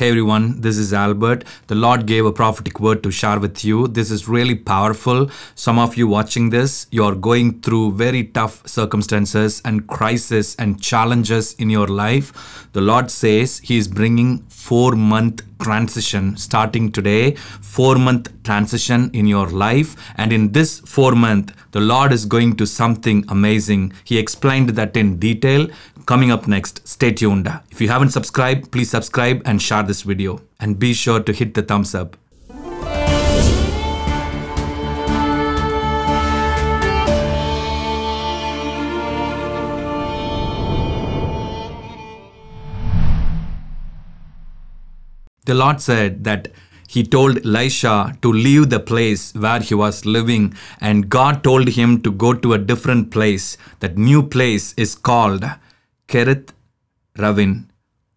Hey everyone, this is Albert. The Lord gave a prophetic word to share with you. This is really powerful. Some of you watching this, you're going through very tough circumstances and crisis and challenges in your life. The Lord says He is bringing four month transition starting today, four month transition in your life. And in this four month, the Lord is going to something amazing. He explained that in detail. Coming up next, stay tuned. If you haven't subscribed, please subscribe and share this video. And be sure to hit the thumbs up. The Lord said that he told Elisha to leave the place where he was living, and God told him to go to a different place. That new place is called Kerith Ravin.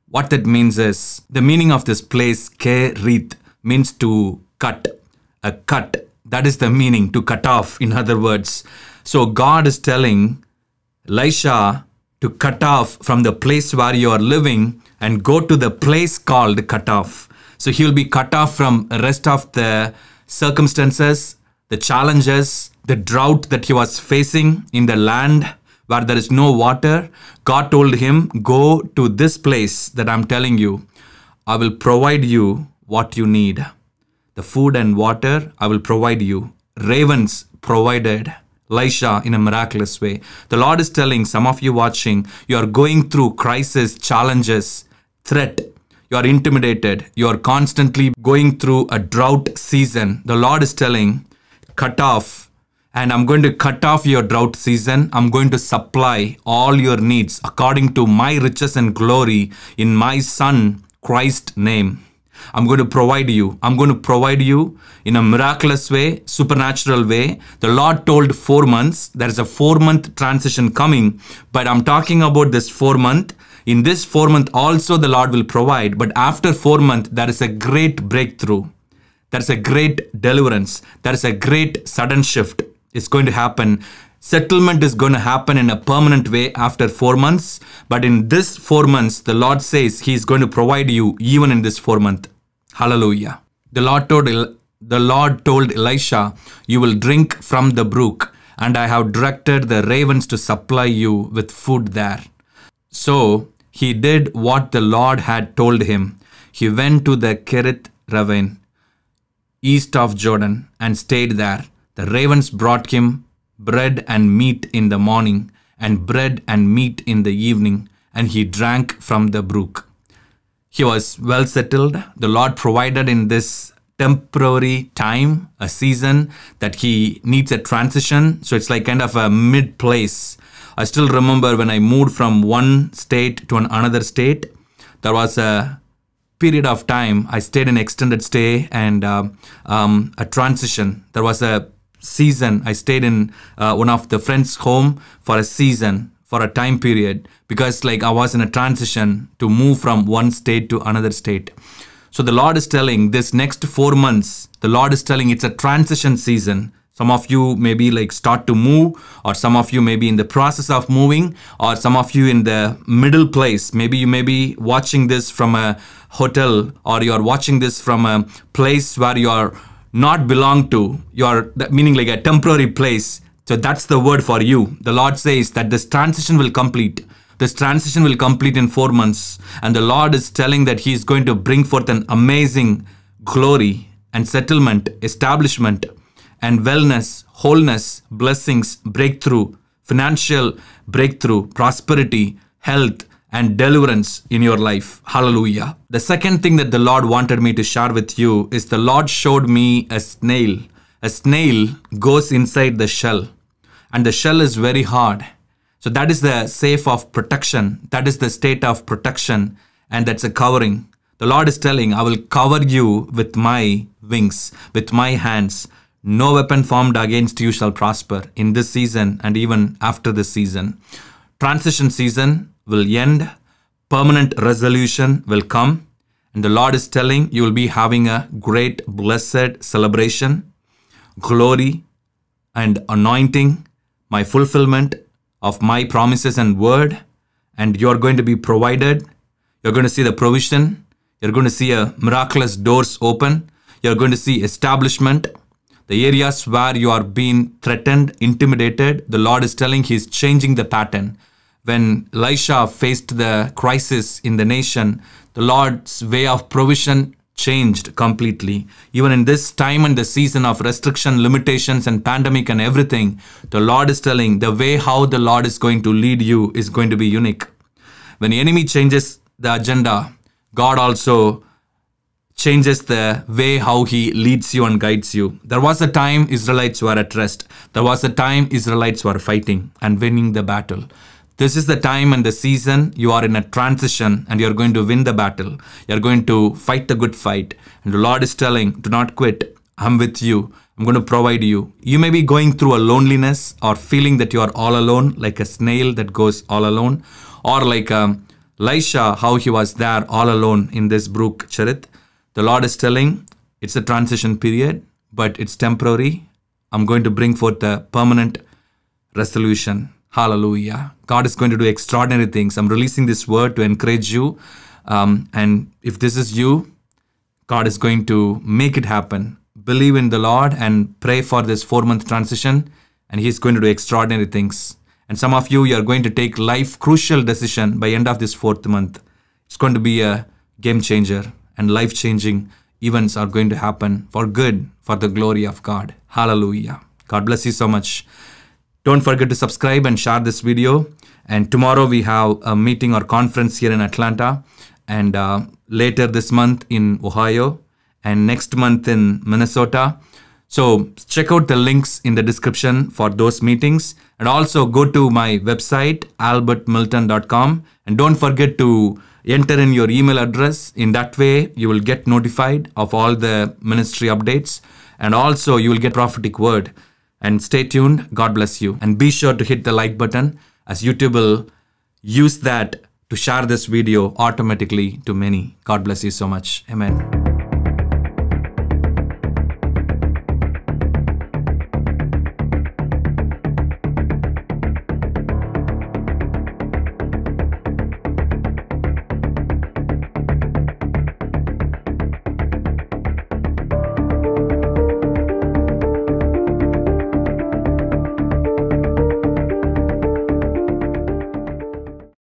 What that means is the meaning of this place, Kerith, means to cut, a cut. That is the meaning, to cut off, in other words. So God is telling Elisha to cut off from the place where you are living and go to the place called cut off. So he will be cut off from rest of the circumstances, the challenges, the drought that he was facing in the land where there is no water. God told him, Go to this place that I'm telling you. I will provide you what you need. The food and water I will provide you. Ravens provided. Elisha in a miraculous way. The Lord is telling some of you watching, you are going through crisis, challenges, threat. You are intimidated. You are constantly going through a drought season. The Lord is telling, cut off. And I'm going to cut off your drought season. I'm going to supply all your needs according to my riches and glory in my Son, Christ's name. I'm going to provide you. I'm going to provide you in a miraculous way, supernatural way. The Lord told four months. There is a four month transition coming, but I'm talking about this four month in this four month also the Lord will provide, but after four month there is a great breakthrough. There is a great deliverance. There is a great sudden shift. It's going to happen. Settlement is going to happen in a permanent way after four months. But in this four months, the Lord says He is going to provide you even in this four month. Hallelujah. The Lord told the Lord told Elisha, You will drink from the brook, and I have directed the ravens to supply you with food there. So, he did what the Lord had told him. He went to the Kerith ravine east of Jordan and stayed there. The ravens brought him bread and meat in the morning and bread and meat in the evening, and he drank from the brook. He was well settled. The Lord provided in this temporary time, a season that he needs a transition. So it's like kind of a mid place. I still remember when I moved from one state to an another state, there was a period of time I stayed in extended stay and uh, um, a transition. There was a season I stayed in uh, one of the friends' home for a season for a time period because like I was in a transition to move from one state to another state. So the Lord is telling this next four months, the Lord is telling it's a transition season. Some of you maybe like start to move, or some of you may be in the process of moving, or some of you in the middle place. Maybe you may be watching this from a hotel, or you are watching this from a place where you are not belong to. You are meaning like a temporary place. So that's the word for you. The Lord says that this transition will complete. This transition will complete in four months, and the Lord is telling that He is going to bring forth an amazing glory and settlement, establishment, and wellness, wholeness, blessings, breakthrough, financial breakthrough, prosperity, health, and deliverance in your life. Hallelujah. The second thing that the Lord wanted me to share with you is the Lord showed me a snail. A snail goes inside the shell, and the shell is very hard. So that is the safe of protection. That is the state of protection. And that's a covering. The Lord is telling, I will cover you with my wings, with my hands. No weapon formed against you shall prosper in this season and even after this season. Transition season will end. Permanent resolution will come. And the Lord is telling you will be having a great blessed celebration, glory, and anointing, my fulfillment, of my promises and word, and you're going to be provided. You're going to see the provision. You're going to see a miraculous doors open. You're going to see establishment. The areas where you are being threatened, intimidated, the Lord is telling He's changing the pattern. When Elisha faced the crisis in the nation, the Lord's way of provision changed completely. Even in this time and the season of restriction, limitations, and pandemic and everything, the Lord is telling the way how the Lord is going to lead you is going to be unique. When the enemy changes the agenda, God also changes the way how he leads you and guides you. There was a time Israelites were at rest. There was a time Israelites were fighting and winning the battle. This is the time and the season you are in a transition and you're going to win the battle. You're going to fight the good fight. And the Lord is telling, do not quit. I'm with you. I'm going to provide you. You may be going through a loneliness or feeling that you are all alone, like a snail that goes all alone, or like um, Elisha, how he was there all alone in this brook, Charit. The Lord is telling, it's a transition period, but it's temporary. I'm going to bring forth a permanent resolution. Hallelujah. God is going to do extraordinary things. I'm releasing this word to encourage you. Um, and if this is you, God is going to make it happen. Believe in the Lord and pray for this four month transition, and He's going to do extraordinary things. And some of you, you are going to take life crucial decision by end of this fourth month. It's going to be a game changer and life changing events are going to happen for good, for the glory of God. Hallelujah. God bless you so much. Don't forget to subscribe and share this video. And tomorrow we have a meeting or conference here in Atlanta, and uh, later this month in Ohio, and next month in Minnesota. So check out the links in the description for those meetings. And also go to my website, albertmilton.com. And don't forget to enter in your email address. In that way, you will get notified of all the ministry updates. And also, you will get prophetic word. And stay tuned. God bless you. And be sure to hit the like button as YouTube will use that to share this video automatically to many. God bless you so much. Amen.